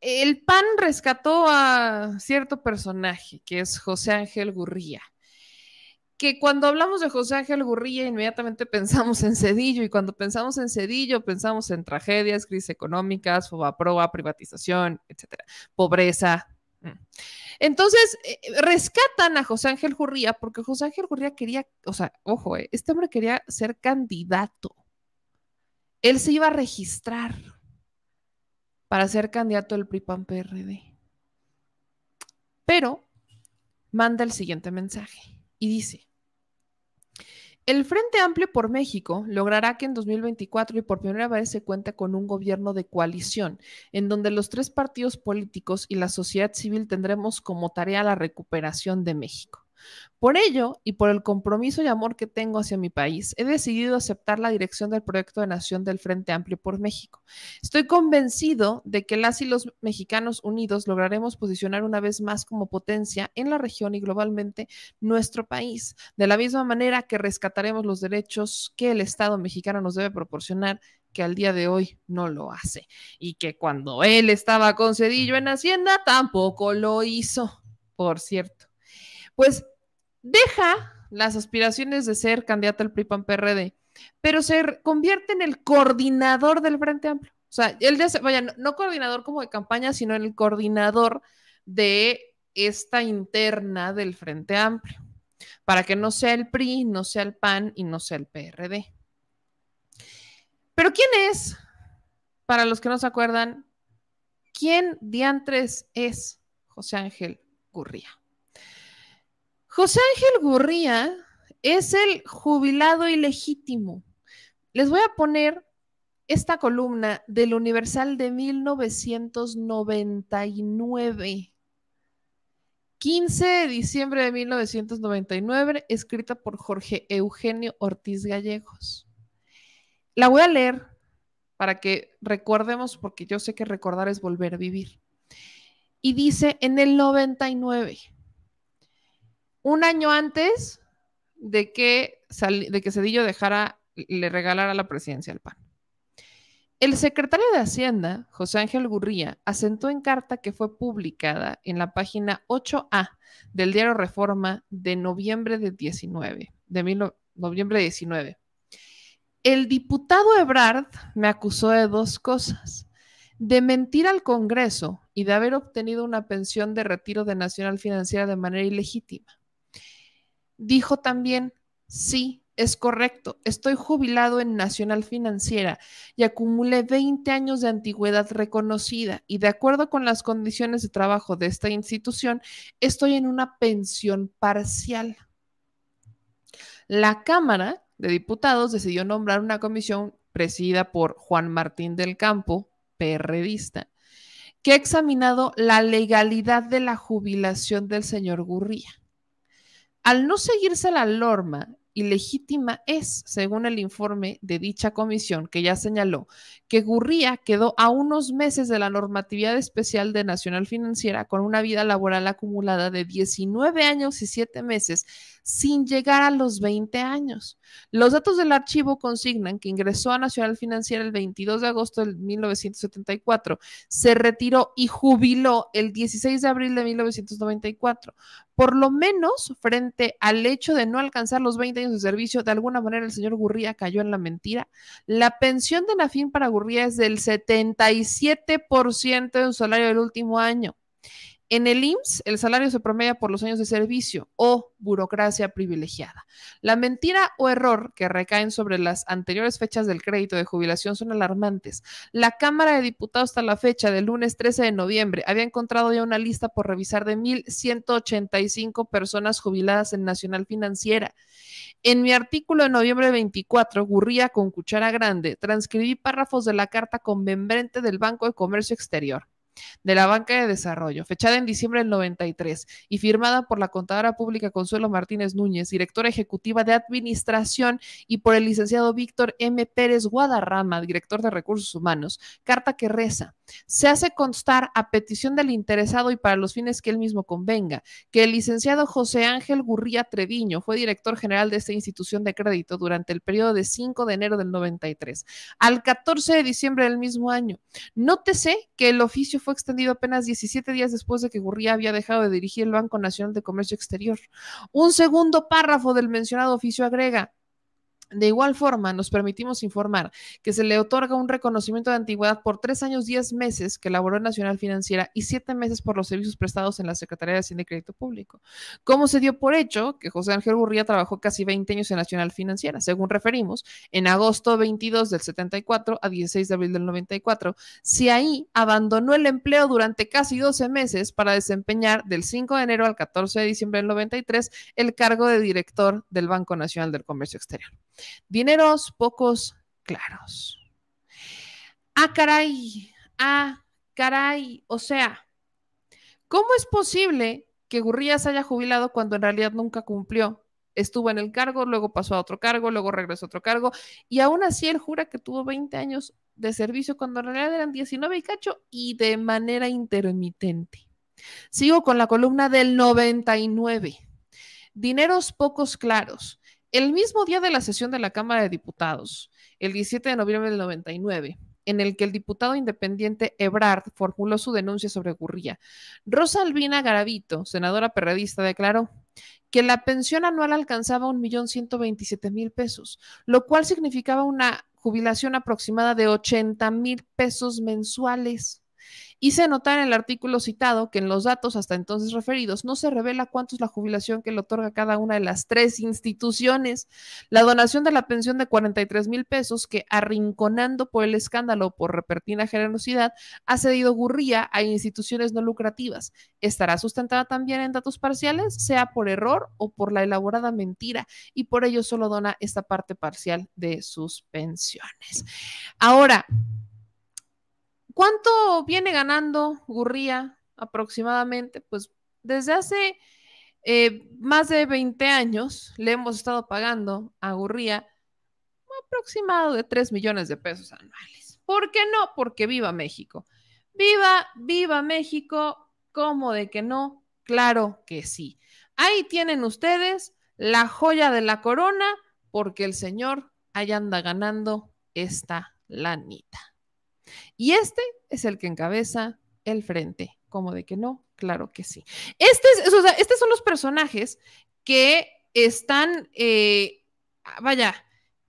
El PAN rescató a cierto personaje, que es José Ángel Gurría, que cuando hablamos de José Ángel Gurría inmediatamente pensamos en Cedillo y cuando pensamos en Cedillo pensamos en tragedias, crisis económicas, proa, privatización, etcétera, pobreza. Mm. Entonces, eh, eh, rescatan a José Ángel Gurría porque José Ángel Gurría quería, o sea, ojo, eh, este hombre quería ser candidato. Él se iba a registrar para ser candidato del pri prd Pero manda el siguiente mensaje y dice, el Frente Amplio por México logrará que en 2024 y por primera vez se cuenta con un gobierno de coalición, en donde los tres partidos políticos y la sociedad civil tendremos como tarea la recuperación de México. Por ello, y por el compromiso y amor que tengo hacia mi país, he decidido aceptar la dirección del proyecto de nación del Frente Amplio por México. Estoy convencido de que las y los mexicanos unidos lograremos posicionar una vez más como potencia en la región y globalmente nuestro país, de la misma manera que rescataremos los derechos que el Estado mexicano nos debe proporcionar que al día de hoy no lo hace y que cuando él estaba concedido en Hacienda tampoco lo hizo, por cierto pues deja las aspiraciones de ser candidato al PRI-PAN-PRD, pero se convierte en el coordinador del Frente Amplio. O sea, él ya se, vaya, no, coordinador como de campaña, sino el coordinador de esta interna del Frente Amplio, para que no sea el PRI, no sea el PAN y no sea el PRD. Pero ¿quién es? Para los que no se acuerdan, ¿quién diantres es José Ángel Gurría? José Ángel Gurría es el jubilado ilegítimo. Les voy a poner esta columna del Universal de 1999. 15 de diciembre de 1999, escrita por Jorge Eugenio Ortiz Gallegos. La voy a leer para que recordemos, porque yo sé que recordar es volver a vivir. Y dice, en el 99, un año antes de que, de Cedillo dejara, le regalara la presidencia al PAN. El secretario de Hacienda, José Ángel Gurría, asentó en carta que fue publicada en la página 8A del diario Reforma de noviembre de 19, de noviembre 19. El diputado Ebrard me acusó de dos cosas, de mentir al Congreso y de haber obtenido una pensión de retiro de Nacional Financiera de manera ilegítima dijo también, sí, es correcto, estoy jubilado en Nacional Financiera y acumulé 20 años de antigüedad reconocida y de acuerdo con las condiciones de trabajo de esta institución, estoy en una pensión parcial. La Cámara de Diputados decidió nombrar una comisión presidida por Juan Martín del Campo, perredista, que ha examinado la legalidad de la jubilación del señor Gurría. Al no seguirse la norma ilegítima es, según el informe de dicha comisión, que ya señaló que Gurría quedó a unos meses de la normatividad especial de Nacional Financiera con una vida laboral acumulada de 19 años y 7 meses sin llegar a los 20 años. Los datos del archivo consignan que ingresó a Nacional Financiera el 22 de agosto de 1974, se retiró y jubiló el 16 de abril de 1994 por lo menos frente al hecho de no alcanzar los 20 años de servicio, de alguna manera el señor Gurría cayó en la mentira. La pensión de Nafín para Gurría es del 77% de un salario del último año. En el IMSS, el salario se promedia por los años de servicio o burocracia privilegiada. La mentira o error que recaen sobre las anteriores fechas del crédito de jubilación son alarmantes. La Cámara de Diputados hasta la fecha del lunes 13 de noviembre había encontrado ya una lista por revisar de 1.185 personas jubiladas en Nacional Financiera. En mi artículo de noviembre 24, Gurría con cuchara grande, transcribí párrafos de la carta conmembrante del Banco de Comercio Exterior de la Banca de Desarrollo, fechada en diciembre del 93 y firmada por la contadora pública Consuelo Martínez Núñez, directora ejecutiva de Administración, y por el licenciado Víctor M. Pérez Guadarrama, director de Recursos Humanos, carta que reza. Se hace constar a petición del interesado y para los fines que él mismo convenga, que el licenciado José Ángel Gurría Treviño fue director general de esta institución de crédito durante el periodo de 5 de enero del 93 al 14 de diciembre del mismo año. Nótese que el oficio fue extendido apenas 17 días después de que Gurría había dejado de dirigir el Banco Nacional de Comercio Exterior. Un segundo párrafo del mencionado oficio agrega, de igual forma, nos permitimos informar que se le otorga un reconocimiento de antigüedad por tres años, diez meses que laboró en Nacional Financiera y siete meses por los servicios prestados en la Secretaría de Hacienda y Crédito Público. ¿Cómo se dio por hecho que José Ángel Gurría trabajó casi 20 años en Nacional Financiera? Según referimos, en agosto 22 del 74 a 16 de abril del 94, si ahí abandonó el empleo durante casi 12 meses para desempeñar del 5 de enero al 14 de diciembre del 93 el cargo de director del Banco Nacional del Comercio Exterior. Dineros pocos claros. Ah, caray, ah, caray, o sea, ¿cómo es posible que Gurrías haya jubilado cuando en realidad nunca cumplió? Estuvo en el cargo, luego pasó a otro cargo, luego regresó a otro cargo, y aún así él jura que tuvo 20 años de servicio cuando en realidad eran 19 y cacho, y de manera intermitente. Sigo con la columna del 99. Dineros pocos claros. El mismo día de la sesión de la Cámara de Diputados, el 17 de noviembre del 99, en el que el diputado independiente Ebrard formuló su denuncia sobre Gurría, Rosa Albina Garavito, senadora perredista, declaró que la pensión anual alcanzaba 1.127.000 pesos, lo cual significaba una jubilación aproximada de 80 mil pesos mensuales. Hice notar en el artículo citado que en los datos hasta entonces referidos no se revela cuánto es la jubilación que le otorga cada una de las tres instituciones. La donación de la pensión de 43 mil pesos que arrinconando por el escándalo por repertina generosidad ha cedido Gurría a instituciones no lucrativas. ¿Estará sustentada también en datos parciales, sea por error o por la elaborada mentira? Y por ello solo dona esta parte parcial de sus pensiones. Ahora, ¿Cuánto viene ganando Gurría aproximadamente? Pues desde hace eh, más de 20 años le hemos estado pagando a Gurría un aproximado de 3 millones de pesos anuales. ¿Por qué no? Porque viva México. Viva, viva México. ¿Cómo de que no? Claro que sí. Ahí tienen ustedes la joya de la corona porque el señor allá anda ganando esta lanita. Y este es el que encabeza el frente. como de que no? Claro que sí. Este estos son los personajes que están, eh, vaya,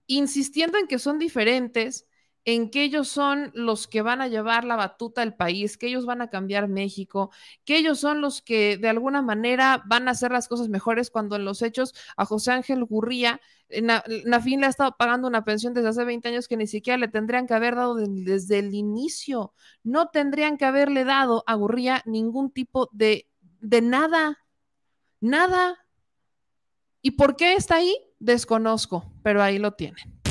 insistiendo en que son diferentes, en que ellos son los que van a llevar la batuta al país, que ellos van a cambiar México, que ellos son los que de alguna manera van a hacer las cosas mejores cuando en los hechos a José Ángel Gurría, eh, na, Nafín le ha estado pagando una pensión desde hace 20 años que ni siquiera le tendrían que haber dado desde el inicio, no tendrían que haberle dado a Gurría ningún tipo de, de nada, nada. ¿Y por qué está ahí? Desconozco, pero ahí lo tienen.